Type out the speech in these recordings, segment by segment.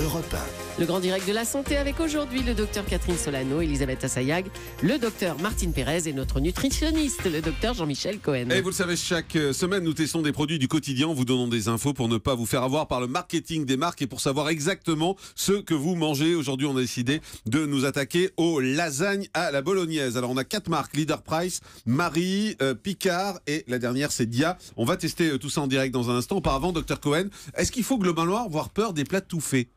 Europe 1. Le grand direct de la santé avec aujourd'hui le docteur Catherine Solano, Elisabeth Assayag, le docteur Martine Pérez et notre nutritionniste, le docteur Jean-Michel Cohen. Et vous le savez, chaque euh, semaine, nous testons des produits du quotidien, vous donnons des infos pour ne pas vous faire avoir par le marketing des marques et pour savoir exactement ce que vous mangez. Aujourd'hui, on a décidé de nous attaquer aux lasagnes à la bolognaise. Alors, on a quatre marques, Leader Price, Marie, euh, Picard et la dernière, c'est Dia. On va tester euh, tout ça en direct dans un instant. Auparavant, docteur Cohen, est-ce qu'il faut globalement avoir peur des plats tout faits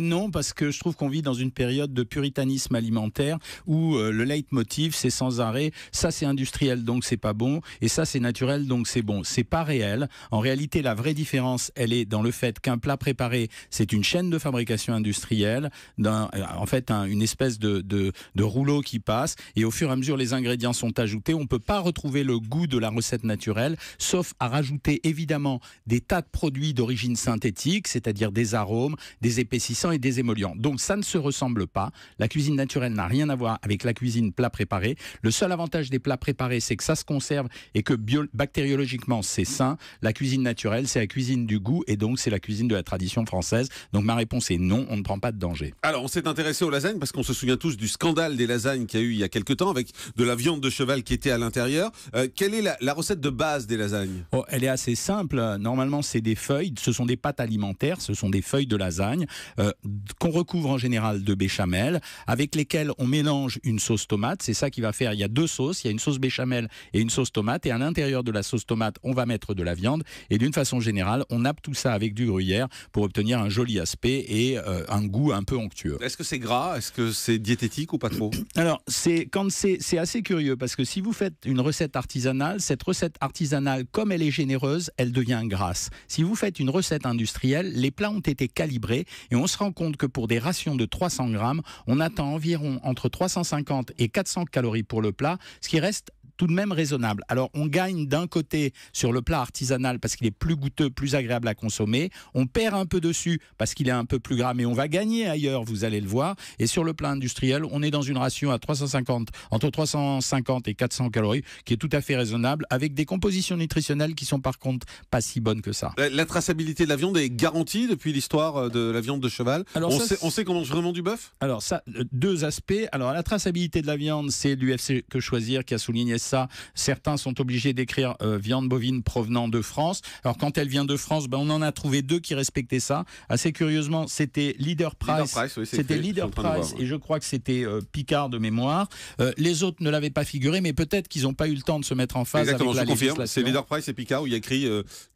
non parce que je trouve qu'on vit dans une période de puritanisme alimentaire où euh, le leitmotiv c'est sans arrêt ça c'est industriel donc c'est pas bon et ça c'est naturel donc c'est bon. C'est pas réel. En réalité, la vraie différence, elle est dans le fait qu'un plat préparé, c'est une chaîne de fabrication industrielle, euh, en fait une espèce de, de, rouleau qui passe et au fur et à mesure les ingrédients sont ajoutés. On peut pas retrouver le goût de la recette naturelle, sauf à rajouter évidemment des tas de produits d'origine synthétique, c'est-à-dire des arômes, des épaississants et des émollients. Donc ça ne se ressemble pas. La cuisine naturelle n'a rien à voir avec la cuisine plat préparé. Le seul avantage des plats préparés, c'est que ça se conserve et que bactériologiquement, c'est sain. La cuisine naturelle, c'est la cuisine du goût et donc c'est la cuisine de la tradition française. Donc ma réponse est non, on ne prend pas de danger. Alors on s'est intéressé aux lasagnes parce qu'on se souvient tous du scandale des lasagnes qu'il y a eu il y a quelques temps avec de la viande de cheval qui était à l'intérieur. Euh, quelle est la, recette de base des lasagnes oh, Elle est assez simple. Normalement, c'est des feuilles. Ce sont des pâtes alimentaires. Ce sont des feuilles de lasagne. Euh, qu'on recouvre en général de béchamel, avec lesquels on mélange une sauce tomate. C'est ça qui va faire. Il y a deux sauces. Il y a une sauce béchamel et une sauce tomate. Et à l'intérieur de la sauce tomate, on va mettre de la viande. Et d'une façon générale, on nappe tout ça avec du gruyère pour obtenir un joli aspect et euh, un goût un peu onctueux. Est-ce que c'est gras Est-ce que c'est diététique ou pas trop Alors, c'est quand c'est assez curieux parce que si vous faites une recette artisanale, cette recette artisanale, comme elle est généreuse, elle devient grasse. Si vous faites une recette industrielle, les plats ont été calibrés et on se compte que pour des rations de 300 grammes, on attend environ entre 350 et 400 calories pour le plat, ce qui reste tout de même raisonnable. Alors on gagne d'un côté sur le plat artisanal parce qu'il est plus goûteux, plus agréable à consommer, on perd un peu dessus parce qu'il est un peu plus gras, mais on va gagner ailleurs, vous allez le voir. Et sur le plat industriel, on est dans une ration à 350, entre 350 et 400 calories, qui est tout à fait raisonnable, avec des compositions nutritionnelles qui sont par contre pas si bonnes que ça. La, traçabilité de la viande est garantie depuis l'histoire euh, de la viande de cheval. on, sait, on sait qu'on mange vraiment du bœuf Alors ça, euh, deux aspects. Alors la traçabilité de la viande, c'est l'UFC que choisir qui a souligné ça. Certains sont obligés d'écrire euh, viande bovine provenant de France. Alors quand elle vient de France, ben, on en a trouvé deux qui respectaient ça. Assez curieusement, c'était Leader Price. c'était Leader Price, et je crois que c'était euh, Picard de mémoire. Euh, les autres ne l'avaient pas figuré, mais peut-être qu'ils n'ont pas eu le temps de se mettre en face Exactement, je confirme. C'est Leader Price et Picard où il y écrit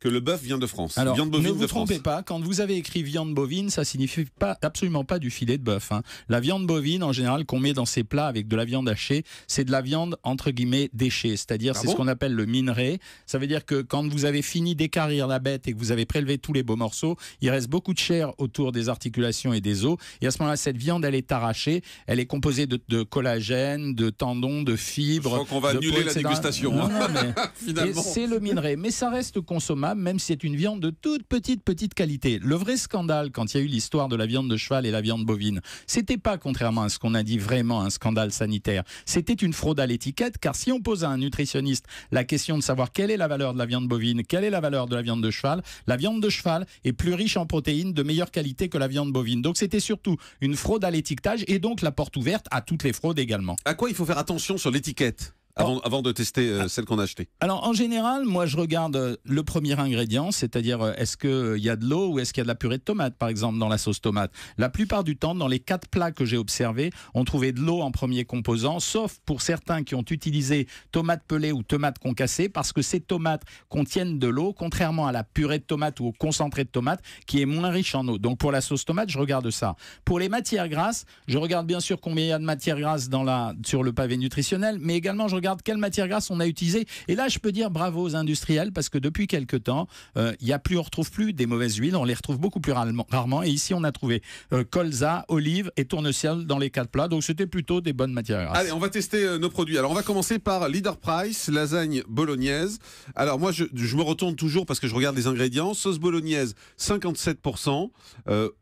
que le bœuf vient de France. Alors, viande bovine ne vous trompez pas, quand vous avez écrit viande bovine, ça signifie absolument pas du filet de bœuf. Hein. La viande bovine, en général, qu'on met dans ses plats avec de la viande hachée, c'est de la viande entre guillemets déchets, c'est-à-dire ah c'est ce qu'on appelle le minerai. Ça veut dire que quand vous avez fini d'écarrir la bête et que vous avez prélevé tous les beaux morceaux, il reste beaucoup de chair autour des articulations et des os. Et à ce moment-là, cette viande, elle est arrachée. Elle est composée de, collagène, de tendons, de fibres. qu'on va annuler la dégustation. Hein. c'est le minerai. Mais ça reste consommable, même si c'est une viande de toute petite, petite qualité. Le vrai scandale, quand il y a eu l'histoire de la viande de cheval et la viande bovine, c'était pas, contrairement à ce qu'on a dit, vraiment un scandale sanitaire. C'était une fraude à l'étiquette, car si on pose à un nutritionniste la question de savoir quelle est la valeur de la viande bovine, quelle est la valeur de la viande de cheval, la viande de cheval est plus riche en protéines de meilleure qualité que la viande bovine. Donc c'était surtout une fraude à l'étiquetage et donc la porte ouverte à toutes les fraudes également. À quoi il faut faire attention sur l'étiquette avant, de tester euh, celle qu'on a achetée Alors en général, moi je regarde euh, le premier ingrédient, c'est-à-dire euh, est-ce qu'il y a de l'eau ou est-ce qu'il y a de la purée de tomate par exemple dans la sauce tomate. La plupart du temps, dans les quatre plats que j'ai observés, on trouvait de l'eau en premier composant, sauf pour certains qui ont utilisé tomate pelée ou tomate concassée, parce que ces tomates contiennent de l'eau, contrairement à la purée de tomate ou au concentré de tomate qui est moins riche en eau. Donc pour la sauce tomate, je regarde ça. Pour les matières grasses, je regarde bien sûr combien il y a de matières grasses dans la, sur le pavé nutritionnel, mais également je regarde regarde quelle matière grasse on a utilisée. Et là, je peux dire bravo aux industriels parce que depuis quelques temps, il euh, y a plus, on retrouve plus des mauvaises huiles, on les retrouve beaucoup plus rarement. Et ici, on a trouvé euh, colza, olive et tournesol dans les quatre plats. Donc, c'était plutôt des bonnes matières grasses. Allez, on va tester euh, nos produits. Alors, on va commencer par Leader Price, lasagne bolognaise. Alors, moi, je, je me retourne toujours parce que je regarde les ingrédients. Sauce bolognaise, 57%.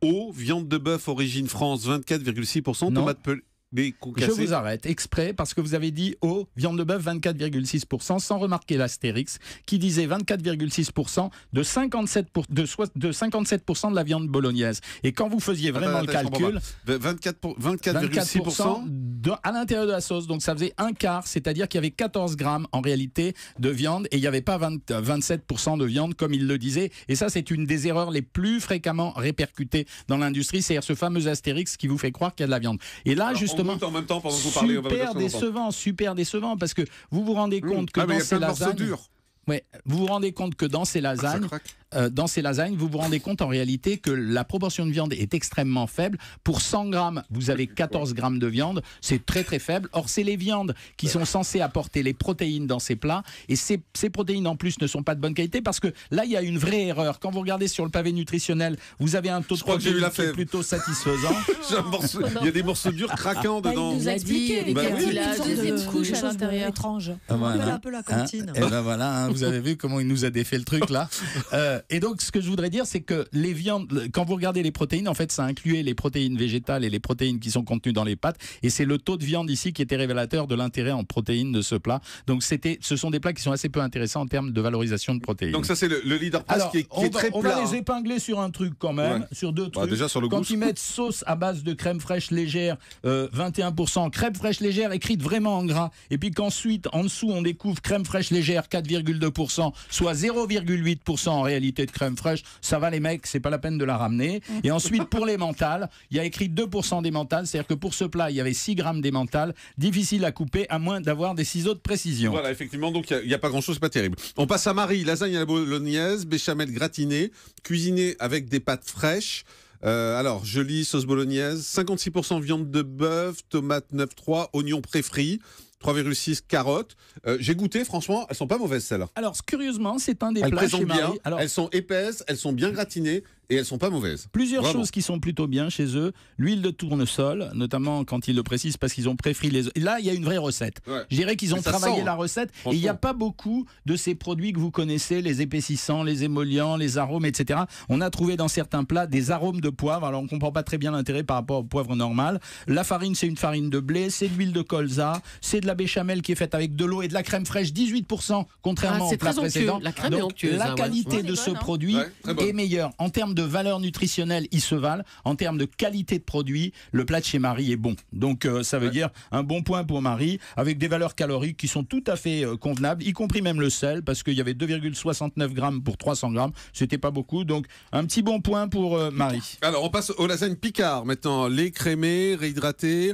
eau, viande de bœuf origine France, 24,6%. Tomate pelée je vous arrête exprès parce que vous avez dit oh, viande de bœuf 24,6% sans remarquer l'astérix qui disait 24,6% de 57 de, 57% de la viande bolognaise. Et quand vous faisiez vraiment le calcul, 24,6% à l'intérieur de la sauce, donc ça faisait un quart, c'est-à-dire qu'il y avait 14 grammes en réalité de viande et il n'y avait pas 27% euh, de viande comme il le disait. Et ça, c'est une des erreurs les plus fréquemment répercutées dans l'industrie, c'est-à-dire ce fameux astérix qui vous fait croire qu'il y a de la viande. Et là, justement, justement. En, même temps pendant que vous Super décevant, super décevant, parce que vous vous rendez mmh. compte que ah, dans ces lasagnes. Ouais, vous vous rendez compte que dans ces lasagnes, ah, euh, dans ces lasagnes, vous vous rendez compte en réalité que la proportion de viande est extrêmement faible. Pour 100 grammes, vous avez 14 grammes de viande. C'est très très faible. Or, c'est les viandes qui sont censées apporter les protéines dans ces plats. Et ces, protéines en plus ne sont pas de bonne qualité parce que là, il y a une vraie erreur. Quand vous regardez sur le pavé nutritionnel, vous avez un taux de protéines plutôt satisfaisant. il y a des morceaux durs craquants dedans. Il nous a expliqué bah avait la de couche à euh, l'intérieur. étrange. Ah, voilà. Un peu la hein cantine. et eh ben voilà, hein, vous avez vu comment il nous a défait le truc là. Euh, et donc, ce que je voudrais dire, c'est que les viandes, quand vous regardez les protéines, en fait, ça incluait les protéines végétales et les protéines qui sont contenues dans les pâtes. Et c'est le taux de viande ici qui était révélateur de l'intérêt en protéines de ce plat. Donc, c'était, ce sont des plats qui sont assez peu intéressants en termes de valorisation de protéines. Donc, ça, c'est le, leader qui est, très plat. On va les hein. épingler sur un truc quand même, sur deux bah, trucs. déjà sur le quand ils mettent sauce à base de crème fraîche légère, 21%, euh, crème fraîche légère écrite vraiment en gras. Et puis qu'ensuite, en dessous, on découvre crème fraîche légère, 4,2%, soit 0,8% en réalité de crème fraîche, ça va les mecs, c'est pas la peine de la ramener. Et ensuite, pour les mentales, il y a écrit 2% des mentales, c'est-à-dire que pour ce plat, il y avait 6 grammes des mentales, difficile à couper à moins d'avoir des ciseaux de précision. Voilà, effectivement, donc il n'y a, pas grand-chose, c'est pas terrible. On passe à Marie, lasagne à la bolognaise, béchamel gratiné, cuisiné avec des pâtes fraîches. Euh, alors, je lis sauce bolognaise, 56% viande de bœuf, tomate 9,3, oignon pré-frit. 3,6 carottes. Euh, j'ai goûté, franchement, elles sont pas mauvaises celles-là. Alors curieusement, c'est un des plats chez Marie. Bien, Alors... Elles sont épaisses, elles sont bien gratinées, et elles sont pas mauvaises. Plusieurs choses qui sont plutôt bien chez eux. L'huile de tournesol, notamment quand ils le précisent parce qu'ils ont préféré les. Là, il y a une vraie recette. Je dirais qu'ils ont travaillé la hein, recette. et il n'y a pas beaucoup de ces produits que vous connaissez, les épaississants, les émollients, les arômes, etc. On a trouvé dans certains plats des arômes de poivre. Alors on comprend pas très bien l'intérêt par rapport au poivre normal. La farine, c'est une farine de blé, c'est de l'huile de colza, c'est de la béchamel qui est faite avec de l'eau et de la crème fraîche, 18%, contrairement ah, au plat précédent. La, crème Donc, la hein, qualité de ce produit hein. est meilleure. En termes de valeur nutritionnelle, ils se valent. En termes de qualité de produit, le plat de chez Marie est bon. Donc euh, ça veut dire un bon point pour Marie, avec des valeurs caloriques qui sont tout à fait euh, convenables, y compris même le sel, parce qu'il y avait 2,69 grammes pour 300 grammes. C'était pas beaucoup. Donc un petit bon point pour euh, Marie. Alors on passe aux lasagnes Picard maintenant. Lait crémé, réhydraté,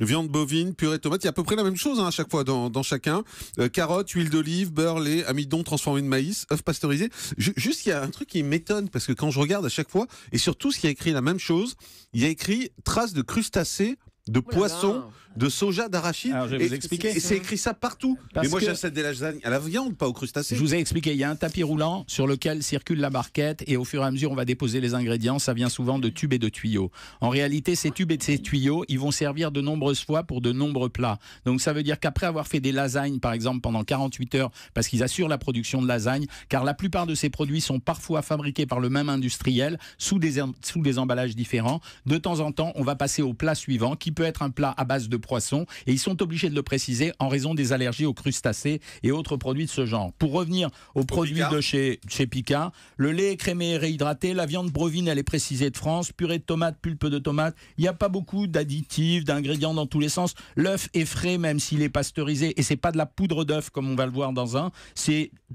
viande bovine, purée de tomate. Il y a à peu près la même chose hein, à chaque fois dans, chacun. carottes, huile d'olive, beurre, lait, amidon transformé de maïs, œufs pasteurisé juste il y a un truc qui m'étonne parce que quand je regarde à chaque fois. Et surtout ce qui a écrit la même chose, il y a écrit traces de crustacés, de oh poissons de soja, d'arachide. Alors, je vais vous expliquer. C'est écrit ça partout. Mais moi, des lasagnes à la viande, pas aux crustacés. Je vous ai expliqué, il y a un tapis roulant sur lequel circule la barquette et au fur et à mesure, on va déposer les ingrédients. Ça vient souvent de tubes et de tuyaux. En réalité, ces tubes et ces tuyaux, ils vont servir de nombreuses fois pour de nombreux plats. Donc, ça veut dire qu'après avoir fait des lasagnes, par exemple, pendant 48 heures, parce qu'ils assurent la production de lasagnes, car la plupart de ces produits sont parfois fabriqués par le même industriel sous des, sous des emballages différents. De temps en temps, on va passer au plat suivant, qui peut être un plat à base de poisson et ils sont obligés de le préciser en raison des allergies aux crustacés et autres produits de ce genre. Pour revenir aux produits de chez, chez Picard, le lait est crémé et réhydraté, la viande bovine elle est précisée de France, purée de tomate, pulpe de tomate, il n'y a pas beaucoup d'additifs, d'ingrédients dans tous les sens. L'œuf est frais même s'il est pasteurisé et c'est pas de la poudre d'œuf comme on va le voir dans un,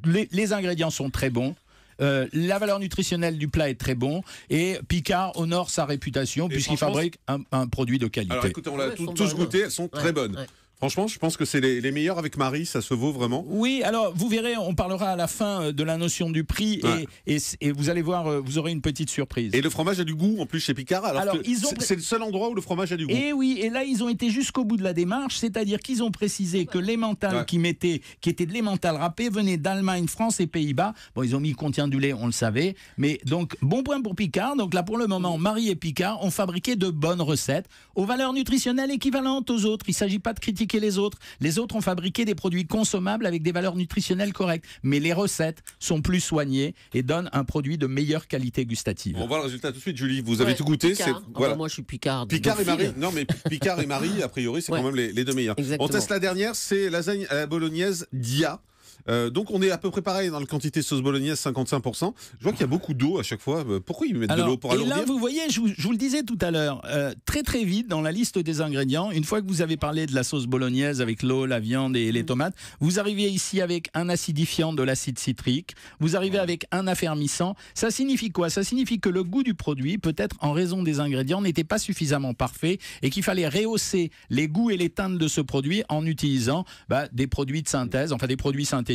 les ingrédients sont très bons. Euh, la valeur nutritionnelle du plat est très bon et Picard honore sa réputation puisqu'il fabrique un, produit de qualité. Alors écoutez, on l'a tous, hein. goûté, elles sont très bonnes. Franchement, je pense que c'est les, meilleurs avec Marie, ça se vaut vraiment. Oui, alors vous verrez, on parlera à la fin euh, de la notion du prix et, vous allez voir, euh, vous aurez une petite surprise. Et le fromage a du goût en plus chez Picard, alors, c'est le seul endroit où le fromage a du goût. Et eh oui, et là ils ont été jusqu'au bout de la démarche, c'est-à-dire qu'ils ont précisé que l'emmental qui, mettait, qui était de l'emmental râpé venait d'Allemagne, France et Pays-Bas. Bon, ils ont mis contient du lait, on le savait, mais donc bon point pour Picard. Donc là pour le moment, Marie et Picard ont fabriqué de bonnes recettes aux valeurs nutritionnelles équivalentes aux autres. Il ne s'agit pas de critiquer les autres. Les autres ont fabriqué des produits consommables avec des valeurs nutritionnelles correctes. Mais les recettes sont plus soignées et donnent un produit de meilleure qualité gustative. On voit le résultat tout de suite, Julie. Vous avez tout goûté ah bah Voilà. moi, je suis Picard. Picard et Marie. Non, mais Picard et Marie, a priori, c'est quand même les, deux meilleurs. On teste la dernière, c'est lasagne à la bolognaise Dia. Euh, donc on est à peu près pareil dans la quantité de sauce bolognaise, 55%. Je vois qu'il y a beaucoup d'eau à chaque fois. Euh, pourquoi ils mettent de l'eau pour alourdir Et là, vous voyez, je vous, le disais tout à l'heure, euh, très très vite dans la liste des ingrédients, une fois que vous avez parlé de la sauce bolognaise avec l'eau, la viande et les mm. tomates, vous arrivez ici avec un acidifiant de l'acide citrique, vous arrivez avec un affermissant. Ça signifie quoi Ça signifie que le goût du produit, peut-être en raison des ingrédients, n'était pas suffisamment parfait et qu'il fallait rehausser les goûts et les teintes de ce produit en utilisant bah, des produits de synthèse, enfin des produits synthèse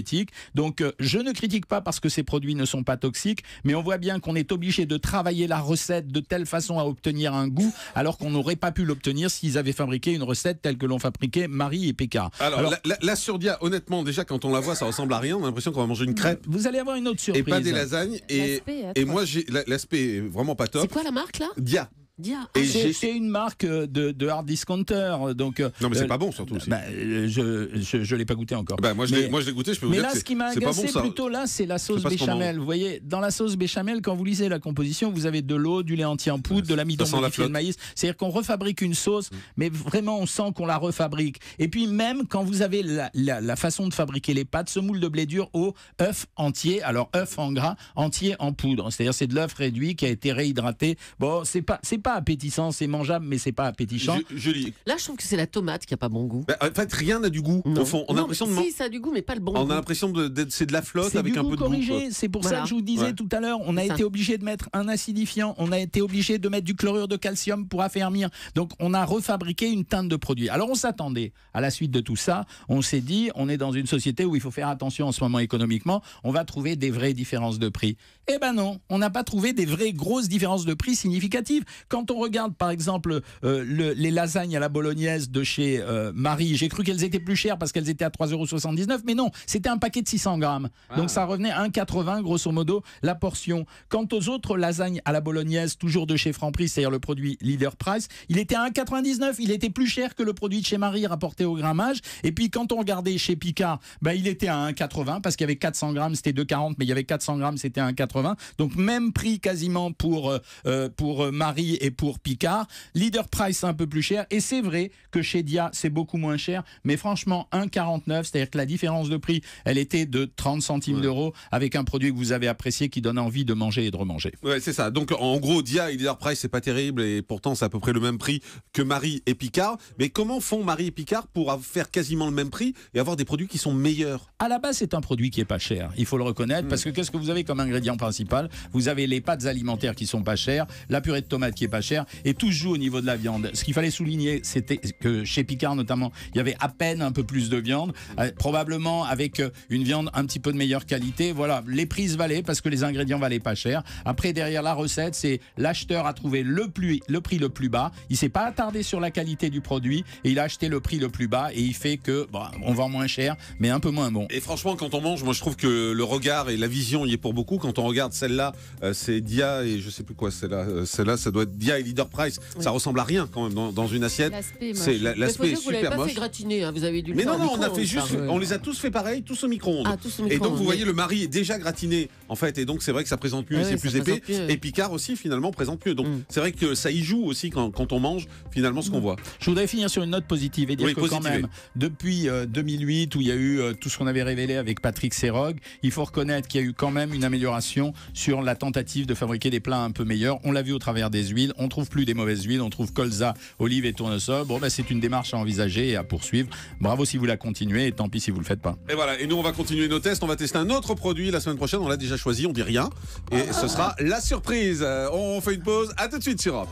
donc euh, je ne critique pas parce que ces produits ne sont pas toxiques, mais on voit bien qu'on est obligé de travailler la recette de telle façon à obtenir un goût, alors qu'on n'aurait pas pu l'obtenir s'ils avaient fabriqué une recette telle que l'ont fabriquée Marie et Pécard. Alors, la, surdia, honnêtement, déjà quand on la voit, ça ressemble à rien. On a l'impression qu'on va manger une crêpe. Vous allez avoir une autre surprise. Et pas des lasagnes. Et, et moi, l'aspect est vraiment pas top. C'est quoi la marque là Dia. Ah, c'est une marque euh, de, hard discounter, euh, donc. Euh, non, mais c'est pas bon surtout. Bah, je ne l'ai pas goûté encore. Bah, moi je l'ai goûté, je peux vous mais dire. Mais là, ce qui m'a agacé plutôt là, c'est la sauce béchamel. Vous voyez, dans la sauce béchamel, quand vous lisez la composition, vous avez de l'eau, du lait entier en poudre, de l'amidon la de maïs. C'est-à-dire qu'on refabrique une sauce, mm. mais vraiment on sent qu'on la refabrique. Et puis même quand vous avez la, la, façon de fabriquer les pâtes, ce moule de blé dur au œuf entier, alors œuf en gras, entier en poudre. C'est-à-dire c'est de l'œuf réduit qui a été réhydraté. Bon, c'est pas c'est pas appétissant, c'est mangeable, mais c'est pas appétissant. Je, Là, je trouve que c'est la tomate qui a pas bon goût. Bah, en fait, rien n'a du goût. on a l'impression de. Si, ça a du goût, mais pas le bon. On a l'impression de, c'est de la flotte avec un peu de goût. C'est pour ça que je vous disais tout à l'heure, on a été obligé de mettre un acidifiant, on a été obligé de mettre du chlorure de calcium pour affermir. Donc, on a refabriqué une teinte de produit. Alors, on s'attendait à la suite de tout ça. On s'est dit, on est dans une société où il faut faire attention en ce moment économiquement. On va trouver des vraies différences de prix. Eh ben non, on n'a pas trouvé des vraies grosses différences de prix significatives quand on regarde par exemple euh, les lasagnes à la bolognaise de chez euh, Marie, j'ai cru qu'elles étaient plus chères parce qu'elles étaient à 3,79€, mais non, c'était un paquet de 600 grammes. Ah. Donc ça revenait à 1,80 grosso modo la portion. Quant aux autres lasagnes à la bolognaise, toujours de chez Franprix, c'est-à-dire le produit Leader Price, il était à 1,99, il était plus cher que le produit de chez Marie rapporté au grammage. Et puis quand on regardait chez Picard, bah, il était à 1,80 parce qu'il y avait 400 grammes, c'était 2,40, mais il y avait 400 grammes, c'était 1,80. Donc même prix quasiment pour, euh, pour Marie et pour Picard. Leader Price, c'est un peu plus cher. Et c'est vrai que chez Dia, c'est beaucoup moins cher. Mais franchement, 1,49, c'est-à-dire que la différence de prix, elle était de 30 centimes d'euros avec un produit que vous avez apprécié qui donne envie de manger et de remanger. Ouais, c'est ça. Donc en gros, Dia et Leader Price, c'est pas terrible et pourtant c'est à peu près le même prix que Marie et Picard. Mais comment font Marie et Picard pour faire quasiment le même prix et avoir des produits qui sont meilleurs À la base, c'est un produit qui est pas cher. Il faut le reconnaître hmm. parce que qu'est-ce que vous avez comme ingrédient principal Vous avez les pâtes alimentaires qui sont pas chères, la purée de tomates qui est pas cher, et tout joue au niveau de la viande. Ce qu'il fallait souligner, c'était que chez Picard notamment, il y avait à peine un peu plus de viande, euh, probablement avec euh, une viande un petit peu de meilleure qualité. Voilà, les prises valaient parce que les ingrédients valaient pas cher. Après, derrière la recette, c'est l'acheteur a trouvé le, plus, le prix le plus bas. Il s'est pas attardé sur la qualité du produit et il a acheté le prix le plus bas et il fait que bon, on vend moins cher, mais un peu moins bon. Et franchement, quand on mange, moi je trouve que le regard et la vision y est pour beaucoup. Quand on regarde celle-là, euh, c'est Dia et je sais plus quoi, celle-là, celle-là, ça doit être Via et Leader Price, ça ressemble à rien quand même dans, une assiette. C'est l'aspect est super vous l'avez pas fait gratiner, hein, vous avez dû le Mais non, non, on a fait juste, on les a tous fait pareil, tous au micro-ondes. Ah, et donc vous voyez, le mari est déjà gratiné en fait, et donc c'est vrai que ça présente mieux, ah c'est plus épais. Et Picard aussi finalement présente mieux. Donc mm. c'est vrai que ça y joue aussi quand, on mange finalement ce qu'on mm. voit. Je voudrais finir sur une note positive et dire que quand même, depuis 2008 euh, où il y a eu euh, tout ce qu'on avait révélé avec Patrick Serog, il faut reconnaître qu'il y a eu quand même une amélioration sur la tentative de fabriquer des plats un peu meilleurs. On l'a vu au travers des huiles, on trouve plus des mauvaises huiles, on trouve colza, olive et tournesol. Bon, ben, c'est une démarche à envisager et à poursuivre. Bravo si vous la continuez et tant pis si vous le faites pas. Et voilà, et nous on va continuer nos tests, on va tester un autre produit la semaine prochaine, on l'a déjà choisi, on dit rien. Et ah. ce sera la surprise. Euh, on fait une pause, à tout de suite sur